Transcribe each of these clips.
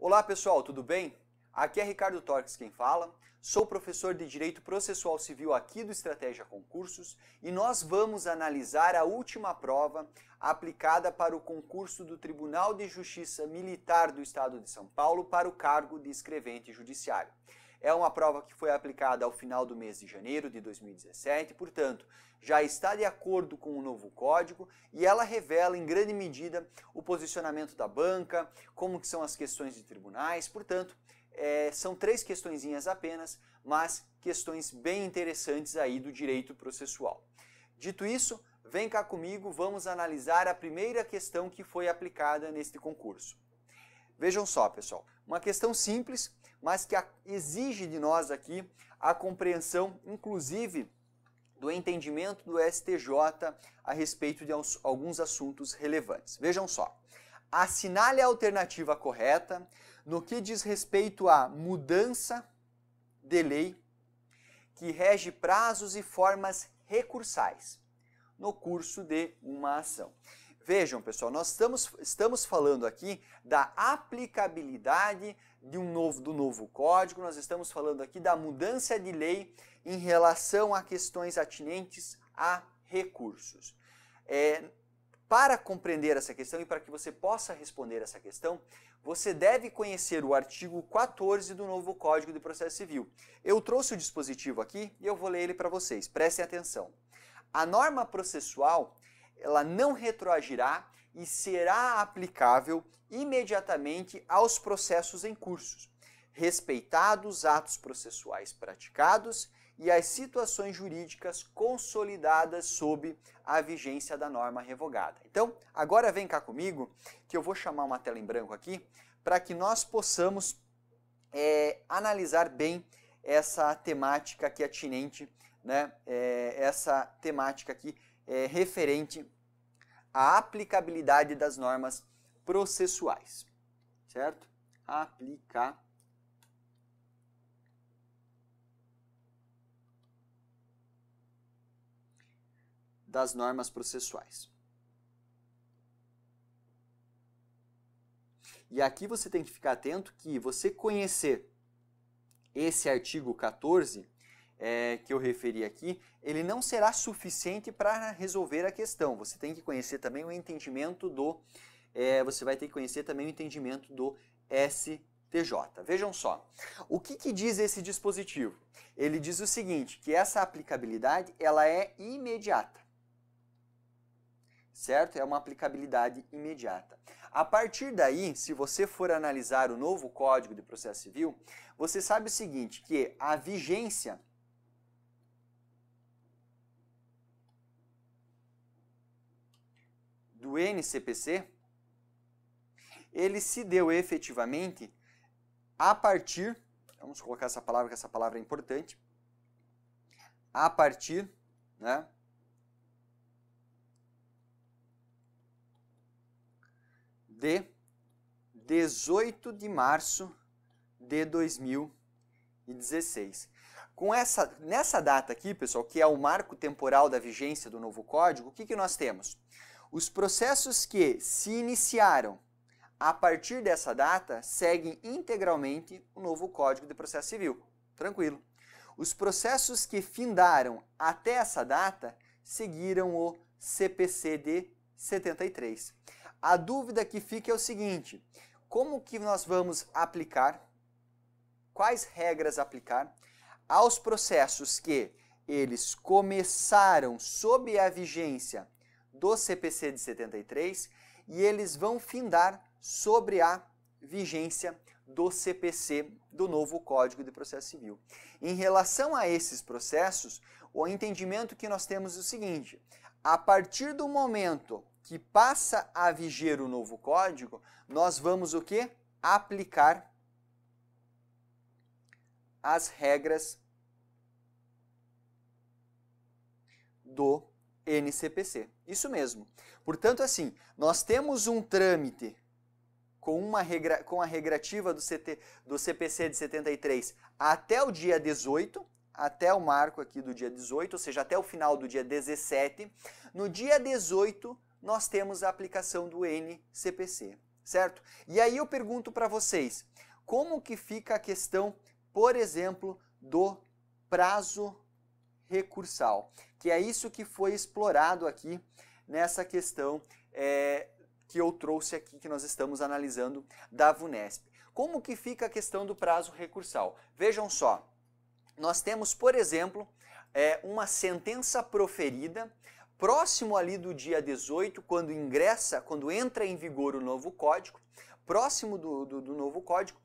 Olá pessoal, tudo bem? Aqui é Ricardo Torques quem fala, sou professor de Direito Processual Civil aqui do Estratégia Concursos e nós vamos analisar a última prova aplicada para o concurso do Tribunal de Justiça Militar do Estado de São Paulo para o cargo de escrevente judiciário. É uma prova que foi aplicada ao final do mês de janeiro de 2017, portanto, já está de acordo com o novo código e ela revela em grande medida o posicionamento da banca, como que são as questões de tribunais, portanto, é, são três questõezinhas apenas, mas questões bem interessantes aí do direito processual. Dito isso, vem cá comigo, vamos analisar a primeira questão que foi aplicada neste concurso. Vejam só, pessoal, uma questão simples, mas que exige de nós aqui a compreensão, inclusive, do entendimento do STJ a respeito de alguns assuntos relevantes. Vejam só. Assinale a alternativa correta no que diz respeito à mudança de lei que rege prazos e formas recursais no curso de uma ação. Vejam, pessoal, nós estamos, estamos falando aqui da aplicabilidade de um novo, do novo código, nós estamos falando aqui da mudança de lei em relação a questões atinentes a recursos. É, para compreender essa questão e para que você possa responder essa questão, você deve conhecer o artigo 14 do novo Código de Processo Civil. Eu trouxe o dispositivo aqui e eu vou ler ele para vocês. Prestem atenção. A norma processual ela não retroagirá e será aplicável imediatamente aos processos em curso, respeitados atos processuais praticados e as situações jurídicas consolidadas sob a vigência da norma revogada. Então, agora vem cá comigo, que eu vou chamar uma tela em branco aqui, para que nós possamos é, analisar bem essa temática aqui é atinente, né? É, essa temática aqui é, referente a aplicabilidade das normas processuais, certo? Aplicar das normas processuais. E aqui você tem que ficar atento que você conhecer esse artigo 14 é, que eu referi aqui, ele não será suficiente para resolver a questão. Você tem que conhecer também o entendimento do. É, você vai ter que conhecer também o entendimento do STJ. Vejam só, o que, que diz esse dispositivo? Ele diz o seguinte, que essa aplicabilidade ela é imediata certo? É uma aplicabilidade imediata. A partir daí, se você for analisar o novo Código de Processo Civil, você sabe o seguinte, que a vigência o NCPC, ele se deu efetivamente a partir, vamos colocar essa palavra, que essa palavra é importante, a partir, né, de 18 de março de 2016. Com essa, nessa data aqui, pessoal, que é o marco temporal da vigência do novo código, o que, que nós temos? Os processos que se iniciaram a partir dessa data seguem integralmente o novo Código de Processo Civil. Tranquilo. Os processos que findaram até essa data seguiram o CPC de 73. A dúvida que fica é o seguinte: como que nós vamos aplicar quais regras aplicar aos processos que eles começaram sob a vigência do CPC de 73 e eles vão findar sobre a vigência do CPC do novo Código de Processo Civil. Em relação a esses processos, o entendimento que nós temos é o seguinte: a partir do momento que passa a viger o novo código, nós vamos o que? Aplicar as regras do NCPC. Isso mesmo. Portanto, assim, nós temos um trâmite com, uma regra, com a regrativa do, CT, do CPC de 73 até o dia 18, até o marco aqui do dia 18, ou seja, até o final do dia 17. No dia 18, nós temos a aplicação do NCPC, certo? E aí eu pergunto para vocês, como que fica a questão, por exemplo, do prazo recursal, que é isso que foi explorado aqui nessa questão é, que eu trouxe aqui, que nós estamos analisando da VUNESP. Como que fica a questão do prazo recursal? Vejam só, nós temos, por exemplo, é, uma sentença proferida próximo ali do dia 18, quando ingressa, quando entra em vigor o novo código, próximo do, do, do novo código,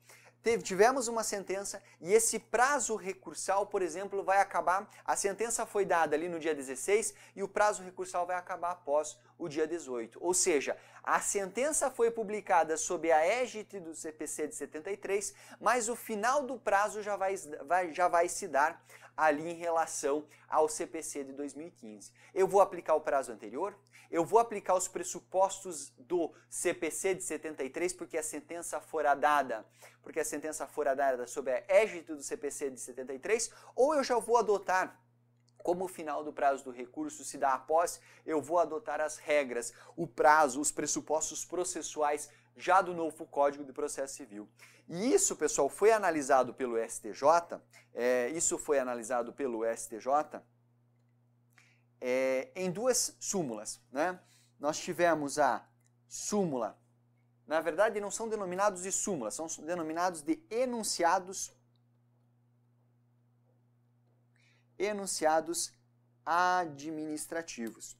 teve, tivemos uma sentença e esse prazo recursal, por exemplo, vai acabar. A sentença foi dada ali no dia 16 e o prazo recursal vai acabar após o dia 18. Ou seja, a sentença foi publicada sob a égide do CPC de 73, mas o final do prazo já vai, vai já vai se dar ali em relação ao CPC de 2015. Eu vou aplicar o prazo anterior, eu vou aplicar os pressupostos do CPC de 73, porque a sentença fora dada, porque a sentença fora dada sob a égide do CPC de 73, ou eu já vou adotar como o final do prazo do recurso se dá após, eu vou adotar as regras, o prazo, os pressupostos processuais já do novo Código de Processo Civil. E isso, pessoal, foi analisado pelo STJ, é, isso foi analisado pelo STJ é, em duas súmulas. Né? Nós tivemos a súmula, na verdade não são denominados de súmula, são denominados de enunciados enunciados administrativos.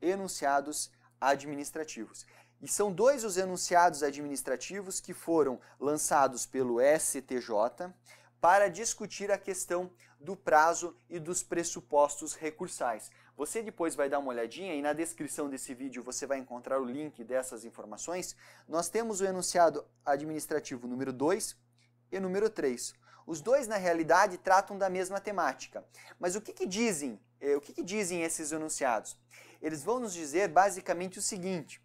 enunciados administrativos. E são dois os enunciados administrativos que foram lançados pelo STJ para discutir a questão do prazo e dos pressupostos recursais. Você depois vai dar uma olhadinha e na descrição desse vídeo você vai encontrar o link dessas informações. Nós temos o enunciado administrativo número 2 e número 3. Os dois, na realidade, tratam da mesma temática. Mas o que, que dizem? Eh, o que, que dizem esses enunciados? eles vão nos dizer basicamente o seguinte,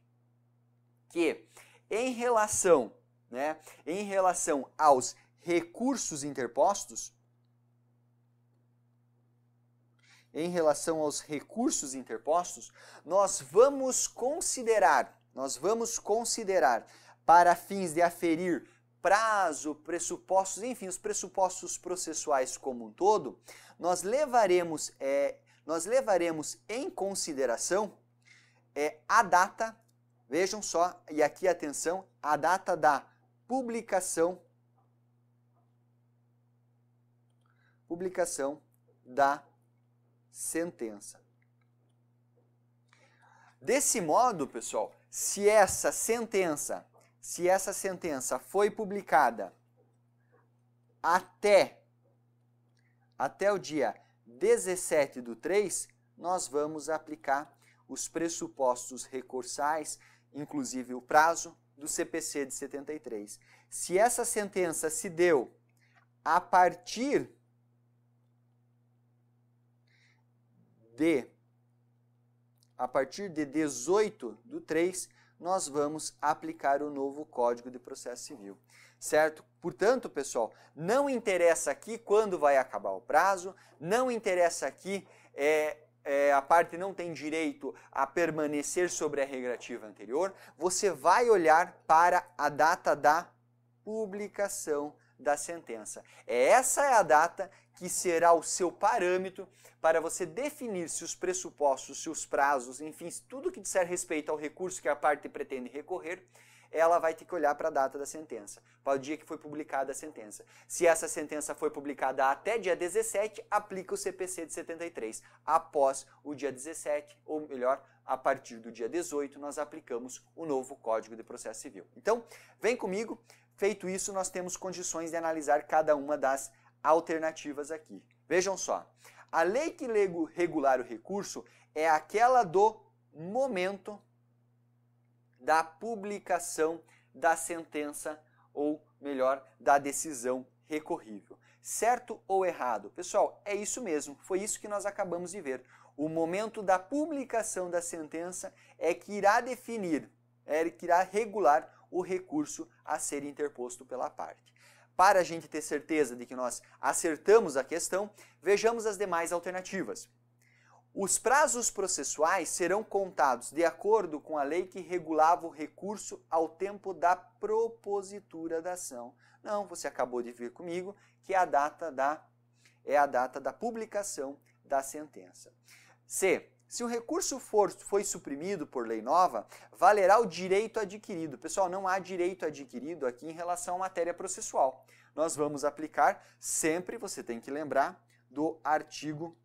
que em relação, né, em relação aos recursos interpostos, em relação aos recursos interpostos, nós vamos considerar, nós vamos considerar para fins de aferir prazo, pressupostos, enfim, os pressupostos processuais como um todo, nós levaremos é, nós levaremos em consideração é, a data, vejam só, e aqui atenção, a data da publicação publicação da sentença. Desse modo, pessoal, se essa sentença, se essa sentença foi publicada até até o dia 17 do 3, nós vamos aplicar os pressupostos recursais, inclusive o prazo, do CPC de 73. Se essa sentença se deu a partir de a partir de 18 do 3, nós vamos aplicar o novo Código de Processo Civil, certo? Portanto, pessoal, não interessa aqui quando vai acabar o prazo, não interessa aqui é, é, a parte não tem direito a permanecer sobre a regrativa anterior, você vai olhar para a data da publicação da sentença. É essa é a data que será o seu parâmetro para você definir se os pressupostos, se os prazos, enfim, tudo que disser respeito ao recurso que a parte pretende recorrer, ela vai ter que olhar para a data da sentença, para o dia que foi publicada a sentença. Se essa sentença foi publicada até dia 17, aplica o CPC de 73. Após o dia 17, ou melhor, a partir do dia 18, nós aplicamos o novo Código de Processo Civil. Então, vem comigo. Feito isso, nós temos condições de analisar cada uma das alternativas aqui. Vejam só. A lei que regular o recurso é aquela do momento da publicação da sentença ou, melhor, da decisão recorrível. Certo ou errado? Pessoal, é isso mesmo, foi isso que nós acabamos de ver. O momento da publicação da sentença é que irá definir, é que irá regular o recurso a ser interposto pela parte. Para a gente ter certeza de que nós acertamos a questão, vejamos as demais alternativas. Os prazos processuais serão contados de acordo com a lei que regulava o recurso ao tempo da propositura da ação. Não, você acabou de ver comigo que é a data da é a data da publicação da sentença. C. Se o recurso for, foi suprimido por lei nova, valerá o direito adquirido. Pessoal, não há direito adquirido aqui em relação à matéria processual. Nós vamos aplicar sempre, você tem que lembrar, do artigo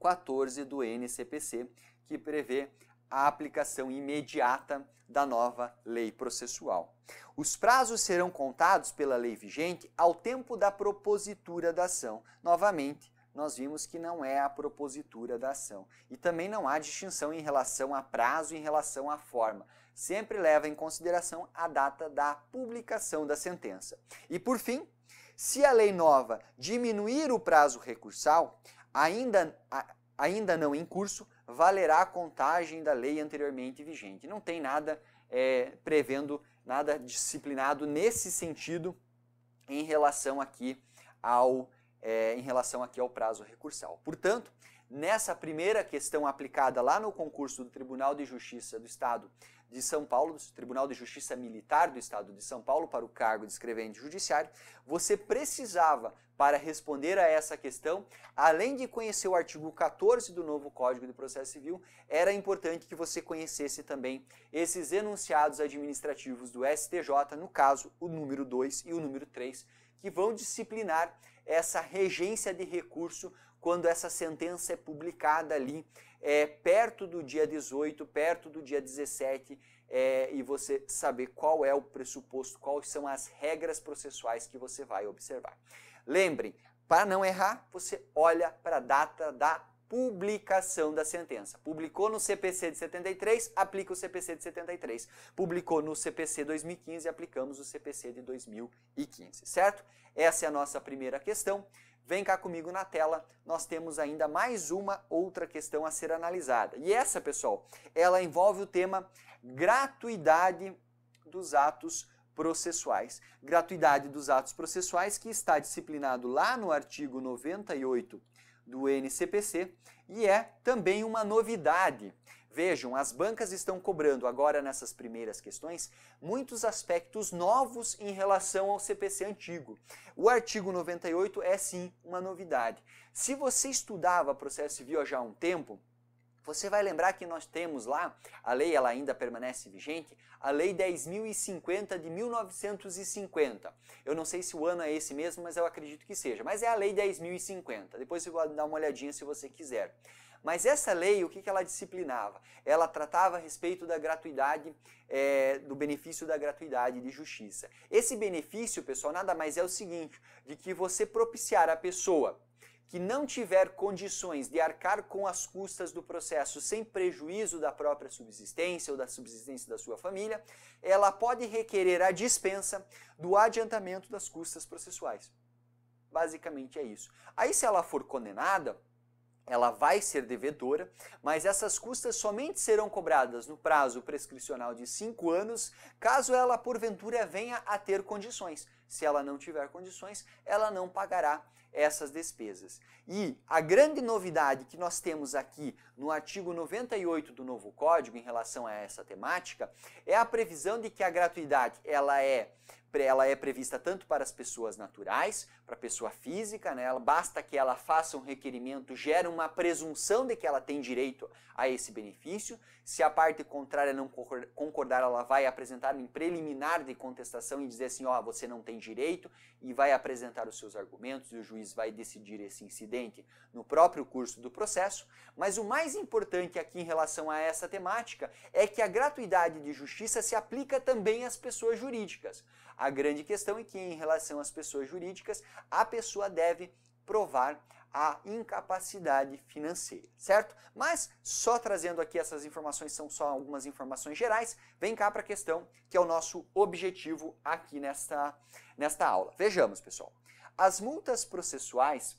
14 do NCPC, que prevê a aplicação imediata da nova lei processual. Os prazos serão contados pela lei vigente ao tempo da propositura da ação. Novamente, nós vimos que não é a propositura da ação. E também não há distinção em relação a prazo e em relação à forma. Sempre leva em consideração a data da publicação da sentença. E por fim, se a lei nova diminuir o prazo recursal, ainda, ainda não em curso, valerá a contagem da lei anteriormente vigente. Não tem nada é, prevendo, nada disciplinado nesse sentido em relação aqui ao, é, em relação aqui ao prazo recursal. Portanto, nessa primeira questão aplicada lá no concurso do Tribunal de Justiça do Estado de São Paulo, do Tribunal de Justiça Militar do Estado de São Paulo, para o cargo de escrevente judiciário, você precisava, para responder a essa questão, além de conhecer o artigo 14 do novo Código de Processo Civil, era importante que você conhecesse também esses enunciados administrativos do STJ, no caso, o número 2 e o número 3, que vão disciplinar essa regência de recurso quando essa sentença é publicada ali é, perto do dia 18, perto do dia 17, é, e você saber qual é o pressuposto, quais são as regras processuais que você vai observar. Lembrem, para não errar, você olha para a data da publicação da sentença. Publicou no CPC de 73, aplica o CPC de 73. Publicou no CPC 2015, aplicamos o CPC de 2015, certo? Essa é a nossa primeira questão. Vem cá comigo na tela, nós temos ainda mais uma outra questão a ser analisada. E essa, pessoal, ela envolve o tema gratuidade dos atos processuais. Gratuidade dos atos processuais que está disciplinado lá no artigo 98 do NCPC e é também uma novidade. Vejam, as bancas estão cobrando agora nessas primeiras questões muitos aspectos novos em relação ao CPC antigo. O artigo 98 é sim uma novidade. Se você estudava processo civil já há um tempo, você vai lembrar que nós temos lá, a lei ela ainda permanece vigente, a Lei 10.050 de 1950. Eu não sei se o ano é esse mesmo, mas eu acredito que seja. Mas é a Lei 10.050. Depois você pode dar uma olhadinha se você quiser. Mas essa lei, o que, que ela disciplinava? Ela tratava a respeito da gratuidade, é, do benefício da gratuidade de justiça. Esse benefício, pessoal, nada mais é o seguinte, de que você propiciar a pessoa que não tiver condições de arcar com as custas do processo sem prejuízo da própria subsistência ou da subsistência da sua família, ela pode requerer a dispensa do adiantamento das custas processuais. Basicamente é isso. Aí, se ela for condenada, ela vai ser devedora, mas essas custas somente serão cobradas no prazo prescricional de 5 anos, caso ela porventura venha a ter condições. Se ela não tiver condições, ela não pagará essas despesas. E a grande novidade que nós temos aqui no artigo 98 do novo código em relação a essa temática é a previsão de que a gratuidade ela é ela é prevista tanto para as pessoas naturais, para a pessoa física, né? Ela, basta que ela faça um requerimento, gera uma presunção de que ela tem direito a esse benefício. Se a parte contrária não concordar, ela vai apresentar um preliminar de contestação e dizer assim, ó, oh, você não tem direito, e vai apresentar os seus argumentos e o juiz juiz vai decidir esse incidente no próprio curso do processo, mas o mais importante aqui em relação a essa temática é que a gratuidade de justiça se aplica também às pessoas jurídicas. A grande questão é que, em relação às pessoas jurídicas, a pessoa deve provar a incapacidade financeira, certo? Mas só trazendo aqui essas informações, são só algumas informações gerais, vem cá para a questão que é o nosso objetivo aqui nesta, nesta aula. Vejamos, pessoal. As multas processuais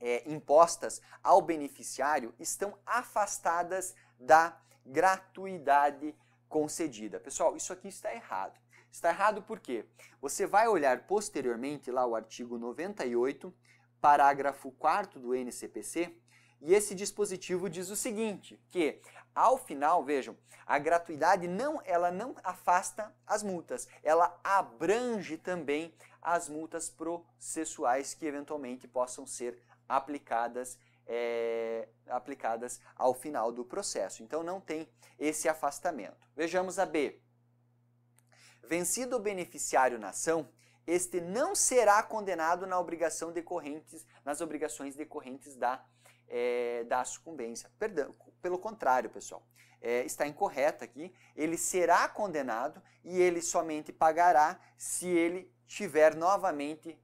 é, impostas ao beneficiário estão afastadas da gratuidade concedida. Pessoal, isso aqui está errado. Está errado porque você vai olhar posteriormente lá o artigo 98, parágrafo 4 do NCPC, e esse dispositivo diz o seguinte, que ao final, vejam, a gratuidade não, ela não afasta as multas, ela abrange também as multas processuais que eventualmente possam ser aplicadas é, aplicadas ao final do processo. Então não tem esse afastamento. Vejamos a B. Vencido o beneficiário na ação, este não será condenado na obrigação decorrentes, nas obrigações decorrentes da, é, da sucumbência. Perdão, pelo contrário, pessoal. É, está incorreto aqui. Ele será condenado e ele somente pagará se ele tiver novamente,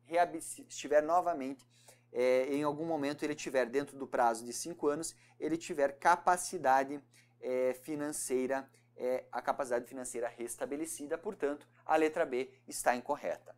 estiver novamente, é, em algum momento ele tiver dentro do prazo de cinco anos, ele tiver capacidade é, financeira, é, a capacidade financeira restabelecida, portanto, a letra B está incorreta.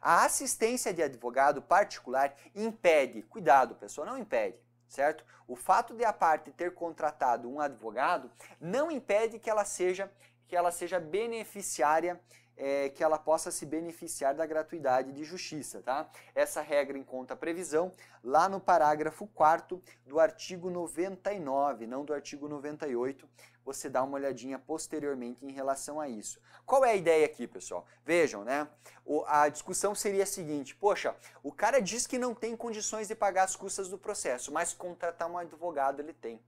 A assistência de advogado particular impede, cuidado pessoal, não impede, certo? O fato de a parte ter contratado um advogado não impede que ela seja, que ela seja beneficiária é, que ela possa se beneficiar da gratuidade de justiça, tá? Essa regra encontra previsão lá no parágrafo 4 do artigo 99, não do artigo 98. Você dá uma olhadinha posteriormente em relação a isso. Qual é a ideia aqui, pessoal? Vejam, né? O, a discussão seria a seguinte: poxa, o cara diz que não tem condições de pagar as custas do processo, mas contratar um advogado ele tem.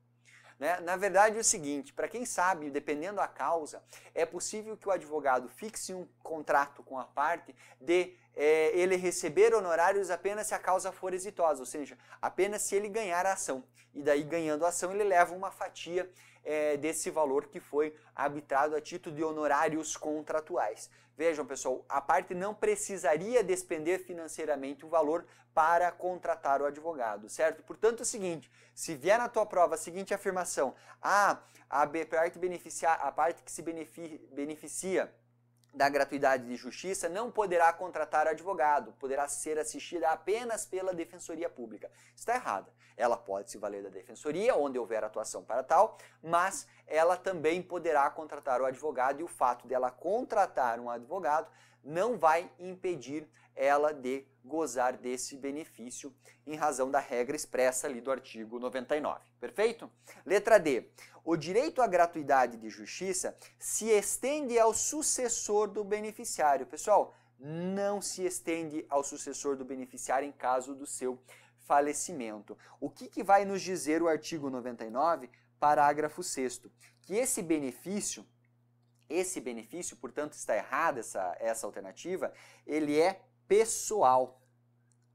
Né? Na verdade, é o seguinte: para quem sabe, dependendo da causa, é possível que o advogado fixe um contrato com a parte de é, ele receber honorários apenas se a causa for exitosa, ou seja, apenas se ele ganhar a ação. E daí, ganhando a ação, ele leva uma fatia é, desse valor que foi arbitrado a título de honorários contratuais. Vejam, pessoal, a parte não precisaria despender financeiramente o valor para contratar o advogado, certo? Portanto, é o seguinte, se vier na tua prova a seguinte afirmação, ah, a parte, beneficiar, a parte que se beneficia da gratuidade de justiça não poderá contratar advogado, poderá ser assistida apenas pela Defensoria Pública. Está errada. Ela pode se valer da Defensoria, onde houver atuação para tal, mas ela também poderá contratar o advogado e o fato dela contratar um advogado não vai impedir ela de gozar desse benefício em razão da regra expressa ali do artigo 99. Perfeito? Letra D. O direito à gratuidade de justiça se estende ao sucessor do beneficiário. Pessoal, não se estende ao sucessor do beneficiário em caso do seu falecimento. O que, que vai nos dizer o artigo 99, parágrafo 6? Que esse benefício, esse benefício, portanto está errada essa, essa alternativa, ele é pessoal.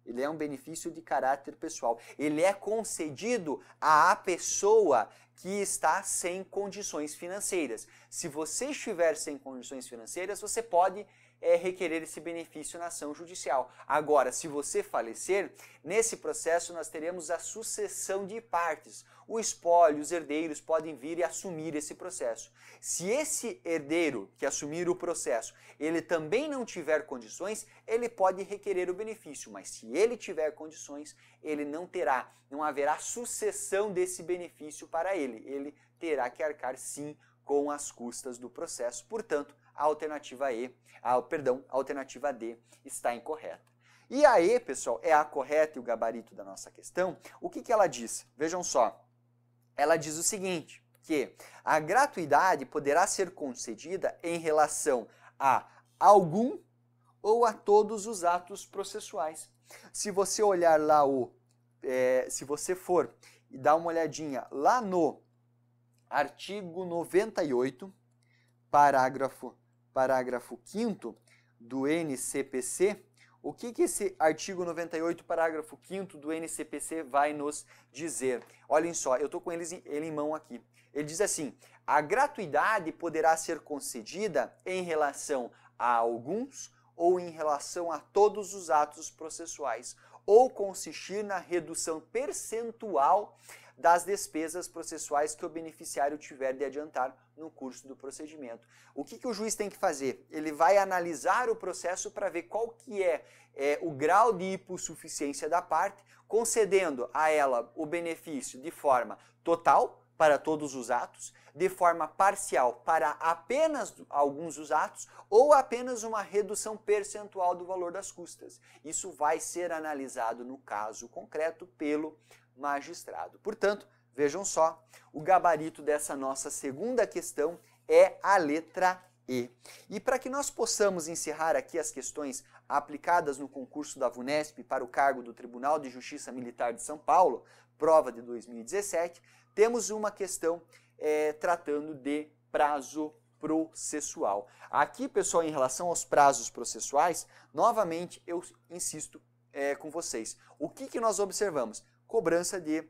Ele é um benefício de caráter pessoal. Ele é concedido à pessoa que está sem condições financeiras. Se você estiver sem condições financeiras, você pode é, requerer esse benefício na ação judicial. Agora, se você falecer, nesse processo nós teremos a sucessão de partes. O espólio, os herdeiros podem vir e assumir esse processo. Se esse herdeiro que assumir o processo, ele também não tiver condições, ele pode requerer o benefício, mas se ele tiver condições, ele não terá, não haverá sucessão desse benefício para ele. Ele terá que arcar sim com as custas do processo. Portanto, a alternativa E, a, perdão, a alternativa D está incorreta. E a E, pessoal, é a correta e o gabarito da nossa questão. O que, que ela diz? Vejam só. Ela diz o seguinte, que a gratuidade poderá ser concedida em relação a algum ou a todos os atos processuais. Se você olhar lá o, é, se você for e dar uma olhadinha lá no artigo 98, parágrafo parágrafo 5 do NCPC, o que, que esse artigo 98, parágrafo 5 do NCPC vai nos dizer? Olhem só, eu estou com ele, ele em mão aqui. Ele diz assim: a gratuidade poderá ser concedida em relação a alguns ou em relação a todos os atos processuais, ou consistir na redução percentual das despesas processuais que o beneficiário tiver de adiantar no curso do procedimento. O que, que o juiz tem que fazer? Ele vai analisar o processo para ver qual que é, é o grau de hipossuficiência da parte, concedendo a ela o benefício de forma total, para todos os atos, de forma parcial para apenas alguns dos atos ou apenas uma redução percentual do valor das custas. Isso vai ser analisado no caso concreto pelo magistrado. Portanto, vejam só, o gabarito dessa nossa segunda questão é a letra E. E para que nós possamos encerrar aqui as questões aplicadas no concurso da VUNESP para o cargo do Tribunal de Justiça Militar de São Paulo, prova de 2017, temos uma questão é, tratando de prazo processual. Aqui, pessoal, em relação aos prazos processuais, novamente eu insisto é, com vocês. O que, que nós observamos? cobrança de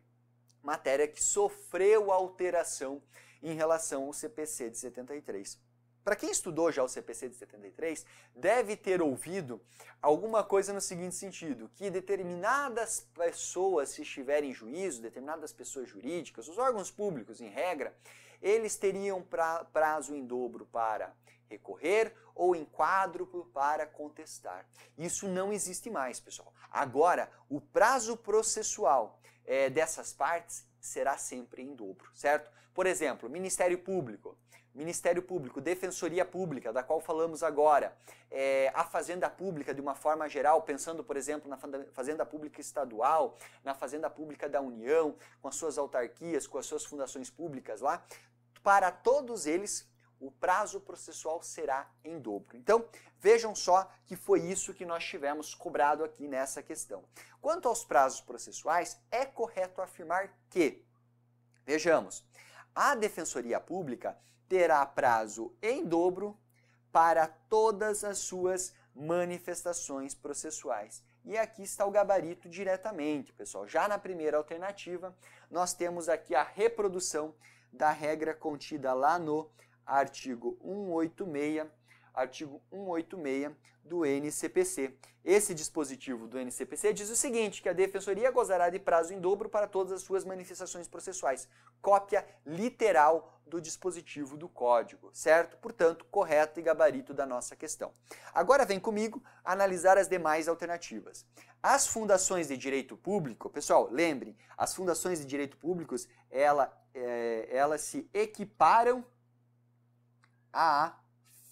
matéria que sofreu alteração em relação ao CPC de 73. Para quem estudou já o CPC de 73, deve ter ouvido alguma coisa no seguinte sentido: que determinadas pessoas, se estiverem em juízo, determinadas pessoas jurídicas, os órgãos públicos, em regra, eles teriam pra, prazo em dobro para recorrer ou em quádruplo para contestar. Isso não existe mais, pessoal. Agora, o prazo processual é, dessas partes será sempre em dobro, certo? Por exemplo, Ministério Público, Ministério Público, Defensoria Pública, da qual falamos agora, é, a Fazenda Pública de uma forma geral, pensando, por exemplo, na Fazenda Pública Estadual, na Fazenda Pública da União, com as suas autarquias, com as suas fundações públicas lá, para todos eles o prazo processual será em dobro. Então, vejam só que foi isso que nós tivemos cobrado aqui nessa questão. Quanto aos prazos processuais, é correto afirmar que, vejamos, a Defensoria Pública terá prazo em dobro para todas as suas manifestações processuais. E aqui está o gabarito diretamente, pessoal. Já na primeira alternativa, nós temos aqui a reprodução da regra contida lá no artigo 186, artigo 186 do NCPC. Esse dispositivo do NCPC diz o seguinte, que a defensoria gozará de prazo em dobro para todas as suas manifestações processuais, cópia literal do dispositivo do código, certo? Portanto, correto e gabarito da nossa questão. Agora vem comigo analisar as demais alternativas. As fundações de direito público, pessoal, lembrem, as fundações de direito públicos, ela, é, elas se equiparam a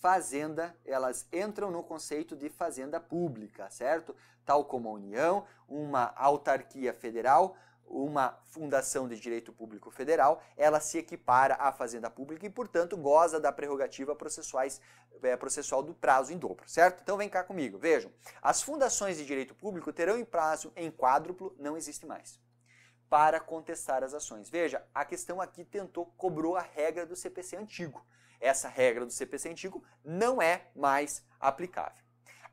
fazenda, elas entram no conceito de fazenda pública, certo? Tal como a União, uma autarquia federal, uma fundação de direito público federal, ela se equipara à fazenda pública e, portanto, goza da prerrogativa processuais, é, processual do prazo em dobro, certo? Então vem cá comigo, vejam. As fundações de direito público terão em prazo em quádruplo, não existe mais, para contestar as ações. Veja, a questão aqui tentou, cobrou a regra do CPC antigo, essa regra do CPC antigo não é mais aplicável.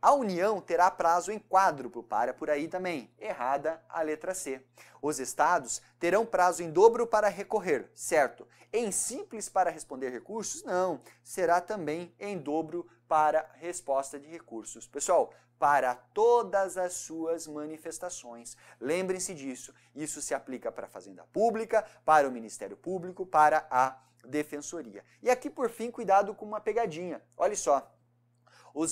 A União terá prazo em quádruplo, para por aí também, errada a letra C. Os estados terão prazo em dobro para recorrer, certo? Em simples para responder recursos? Não, será também em dobro para resposta de recursos. Pessoal, para todas as suas manifestações. Lembrem-se disso, isso se aplica para a Fazenda Pública, para o Ministério Público, para a defensoria. E aqui, por fim, cuidado com uma pegadinha. Olha só.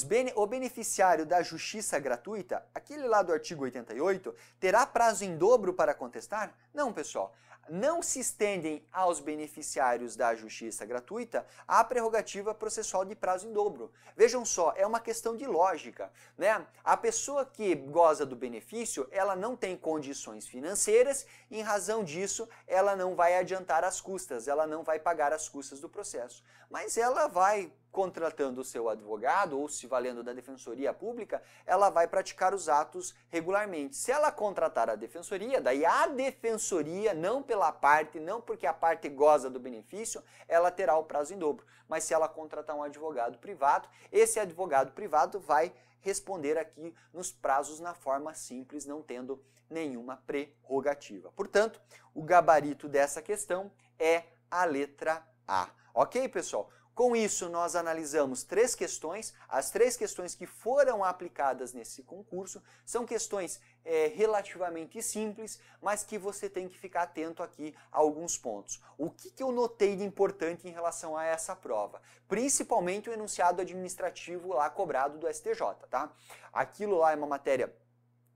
Bene o beneficiário da justiça gratuita, aquele lá do artigo 88, terá prazo em dobro para contestar? Não, pessoal não se estendem aos beneficiários da justiça gratuita a prerrogativa processual de prazo em dobro. Vejam só, é uma questão de lógica, né? A pessoa que goza do benefício, ela não tem condições financeiras, em razão disso, ela não vai adiantar as custas, ela não vai pagar as custas do processo, mas ela vai contratando o seu advogado ou se valendo da defensoria pública, ela vai praticar os atos regularmente. Se ela contratar a defensoria, daí a defensoria, não pela parte, não porque a parte goza do benefício, ela terá o prazo em dobro. Mas se ela contratar um advogado privado, esse advogado privado vai responder aqui nos prazos na forma simples, não tendo nenhuma prerrogativa. Portanto, o gabarito dessa questão é a letra A. Ok, pessoal? Com isso, nós analisamos três questões. As três questões que foram aplicadas nesse concurso são questões é, relativamente simples, mas que você tem que ficar atento aqui a alguns pontos. O que, que eu notei de importante em relação a essa prova? Principalmente o enunciado administrativo lá cobrado do STJ, tá? Aquilo lá é uma matéria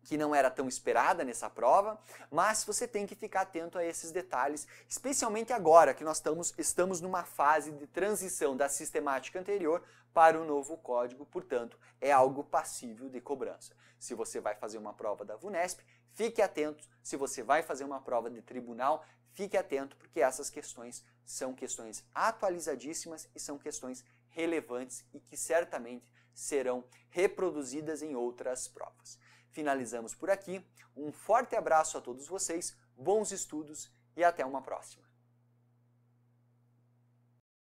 que não era tão esperada nessa prova, mas você tem que ficar atento a esses detalhes, especialmente agora que nós estamos, estamos numa fase de transição da sistemática anterior para o novo código, portanto, é algo passível de cobrança. Se você vai fazer uma prova da VUNESP, fique atento. Se você vai fazer uma prova de tribunal, fique atento, porque essas questões são questões atualizadíssimas e são questões relevantes e que certamente serão reproduzidas em outras provas. Finalizamos por aqui. Um forte abraço a todos vocês, bons estudos e até uma próxima.